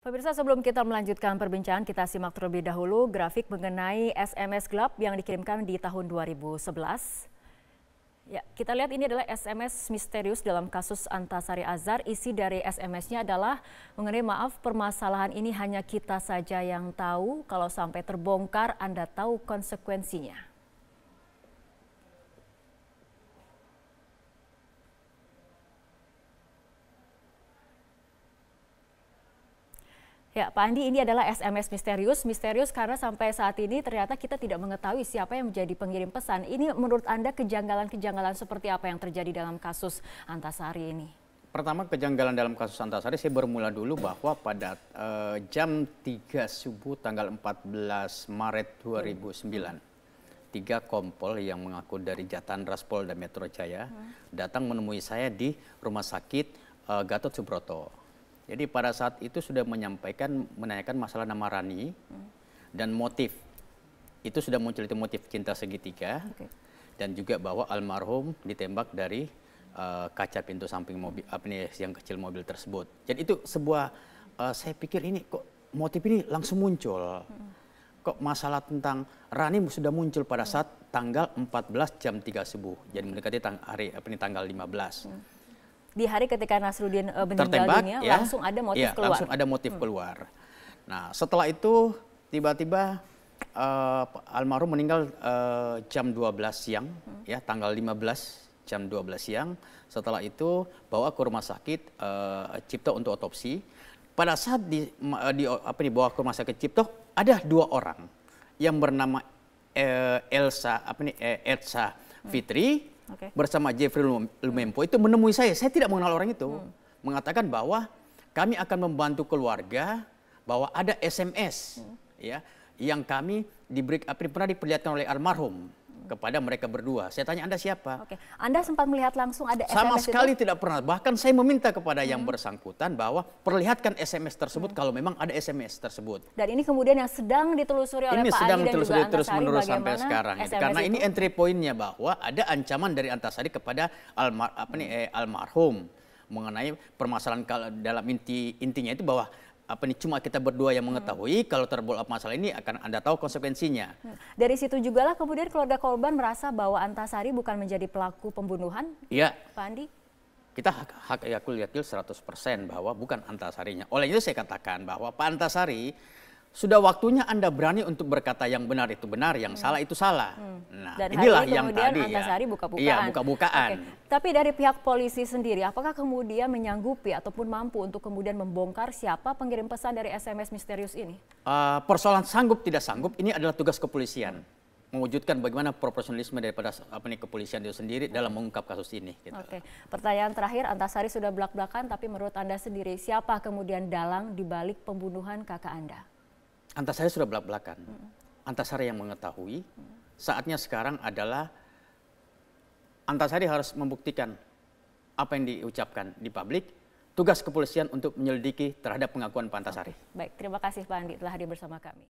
Pemirsa sebelum kita melanjutkan perbincangan, kita simak terlebih dahulu grafik mengenai SMS gelap yang dikirimkan di tahun 2011. Ya, kita lihat ini adalah SMS misterius dalam kasus Antasari Azhar. Isi dari SMS-nya adalah mengenai maaf permasalahan ini hanya kita saja yang tahu. Kalau sampai terbongkar, Anda tahu konsekuensinya. Ya, Pak Andi, ini adalah SMS misterius. Misterius karena sampai saat ini ternyata kita tidak mengetahui siapa yang menjadi pengirim pesan. Ini menurut Anda kejanggalan-kejanggalan seperti apa yang terjadi dalam kasus Antasari ini? Pertama, kejanggalan dalam kasus Antasari saya bermula dulu bahwa pada uh, jam 3 subuh tanggal 14 Maret 2009, tiga kompol yang mengaku dari Jatan Raspol dan Metro Jaya hmm. datang menemui saya di rumah sakit uh, Gatot Subroto jadi pada saat itu sudah menyampaikan menanyakan masalah nama Rani hmm. dan motif. Itu sudah muncul itu motif cinta segitiga. Okay. Dan juga bahwa almarhum ditembak dari uh, kaca pintu samping mobil apa ini, yang kecil mobil tersebut. Jadi itu sebuah uh, saya pikir ini kok motif ini langsung muncul. Hmm. Kok masalah tentang Rani sudah muncul pada hmm. saat tanggal 14 jam 3 subuh. Jadi mendekati tang hari apa ini tanggal 15. Hmm di hari ketika Nasruddin uh, meninggal Tertembak, dunia ya, langsung ada motif ya, keluar. Langsung ada motif hmm. keluar. Nah setelah itu tiba-tiba uh, almarhum meninggal uh, jam 12 siang hmm. ya tanggal 15 jam 12 siang. Setelah itu bawa ke rumah sakit uh, Cipto untuk otopsi. Pada saat di, uh, di apa dibawa ke rumah sakit Cipto ada dua orang yang bernama uh, Elsa apa nih uh, Elsa hmm. Fitri hmm okay. bersama Jeffrey Lumempo itu menemui saya. Saya tidak mengenal orang itu. Hmm. Mengatakan bahwa kami akan membantu keluarga bahwa ada SMS hmm. ya yang kami diberi pernah diperlihatkan oleh almarhum kepada mereka berdua. Saya tanya Anda siapa? Oke. Anda sempat melihat langsung ada SMS Sama sekali itu? tidak pernah. Bahkan saya meminta kepada hmm. yang bersangkutan bahwa perlihatkan SMS tersebut hmm. kalau memang ada SMS tersebut. Dan ini kemudian yang sedang ditelusuri oleh ini Pak sedang Ali ditelusuri dan juga terus menerus sampai sekarang. SMS Karena itu? ini entry pointnya bahwa ada ancaman dari Antasari kepada almar apa nih eh, almarhum mengenai permasalahan dalam inti intinya itu bahwa apa nih cuma kita berdua yang mengetahui hmm. kalau terbolak masalah ini akan Anda tahu konsekuensinya. Hmm. Dari situ juga lah kemudian keluarga korban merasa bahwa Antasari bukan menjadi pelaku pembunuhan. ya Pak Andi. Kita hak, hak yakul yakil 100% bahwa bukan Antasarinya. Oleh itu saya katakan bahwa Pak Antasari sudah waktunya Anda berani untuk berkata yang benar itu benar, yang hmm. salah itu salah. Hmm. Nah, Dan inilah hari yang tadi ya. Antasari ya. buka-bukaan. Iya, buka-bukaan. Okay. Tapi dari pihak polisi sendiri, apakah kemudian menyanggupi ataupun mampu untuk kemudian membongkar siapa pengirim pesan dari SMS misterius ini? Uh, persoalan sanggup tidak sanggup ini adalah tugas kepolisian mewujudkan bagaimana proporsionalisme daripada apa nih kepolisian itu sendiri dalam mengungkap kasus ini. Gitu. Oke, pertanyaan terakhir Antasari sudah belak-belakan, tapi menurut anda sendiri siapa kemudian dalang dibalik pembunuhan kakak anda? antasari sudah belak-belakan. Antasari yang mengetahui, saatnya sekarang adalah antasari harus membuktikan apa yang diucapkan di publik, tugas kepolisian untuk menyelidiki terhadap pengakuan Pak Antasari. Baik, terima kasih Pak Andi telah hadir bersama kami.